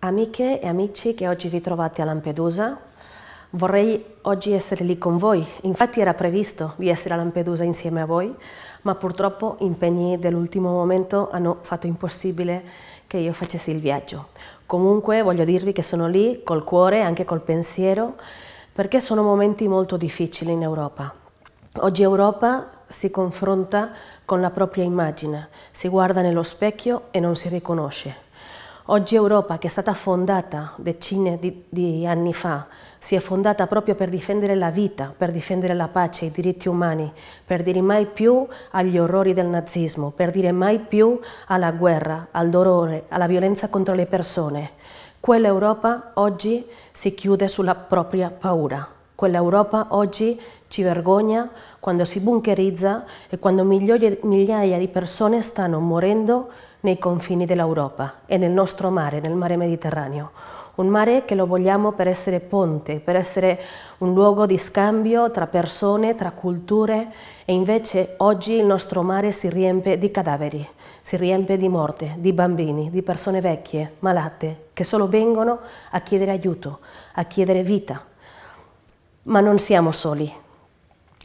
Amiche e amici che oggi vi trovate a Lampedusa, vorrei oggi essere lì con voi. Infatti era previsto di essere a Lampedusa insieme a voi, ma purtroppo impegni dell'ultimo momento hanno fatto impossibile che io facessi il viaggio. Comunque voglio dirvi che sono lì col cuore, anche col pensiero, perché sono momenti molto difficili in Europa. Oggi Europa si confronta con la propria immagine, si guarda nello specchio e non si riconosce. Oggi Europa, che è stata fondata decine di, di, anni fa, si è fondata proprio per difendere la vita, per difendere la pace, i diritti umani, per dire mai più agli orrori del nazismo, per dire mai più alla guerra, al dolore, alla violenza contro le persone. Quell'Europa oggi si chiude sulla propria paura. Quell'Europa oggi ci vergogna quando si bunkerizza e quando migliaia di persone stanno morendo nei confini dell'Europa e nel nostro mare, nel mare Mediterraneo. Un mare che lo vogliamo per essere ponte, per essere un luogo di scambio tra persone, tra culture e invece oggi il nostro mare si riempie di cadaveri, si riempie di morte, di bambini, di persone vecchie, malate, che solo vengono a chiedere aiuto, a chiedere vita. Ma non siamo soli.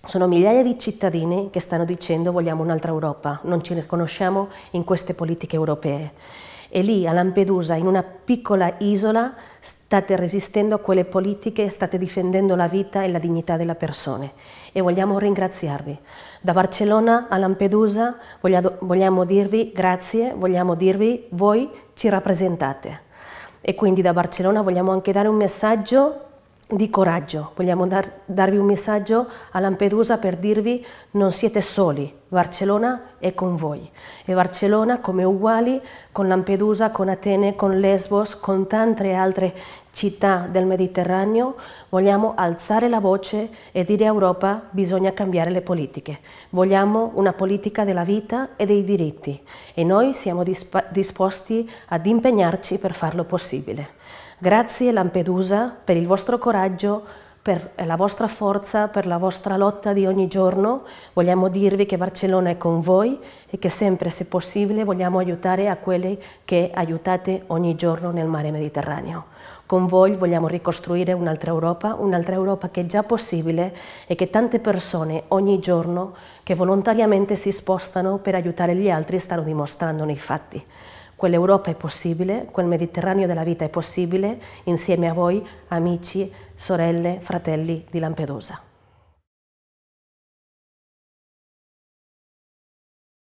Sono migliaia di cittadini che stanno dicendo vogliamo un'altra Europa, non ci riconosciamo in queste politiche europee. E lì a Lampedusa, in una piccola isola, state resistendo a quelle politiche, state difendendo la vita e la dignità delle persone e vogliamo ringraziarvi. Da Barcellona a Lampedusa vogliamo, dirvi grazie, vogliamo dirvi voi ci rappresentate. E quindi da Barcellona vogliamo anche dare un messaggio di coraggio. Vogliamo dar, darvi un messaggio a Lampedusa per dirvi non siete soli, Barcellona è con voi. E Barcellona, come uguali con Lampedusa, con Atene, con Lesbos, con tante altre città del Mediterraneo, vogliamo alzare la voce e dire a Europa bisogna cambiare le politiche. Vogliamo una politica della vita e dei diritti e noi siamo disposti ad impegnarci per farlo possibile. Grazie Lampedusa per il vostro coraggio, per la vostra forza, per la vostra lotta di ogni giorno. Vogliamo dirvi che Barcellona è con voi e che sempre, se possibile, vogliamo aiutare a quelli che aiutate ogni giorno nel mare Mediterraneo. Con voi vogliamo ricostruire un'altra Europa, un'altra Europa che è già possibile e che tante persone ogni giorno che volontariamente si spostano per aiutare gli altri stanno dimostrando nei fatti. Quell'Europa è possibile, quel Mediterraneo della vita è possibile insieme a voi, amici, sorelle, fratelli di Lampedusa.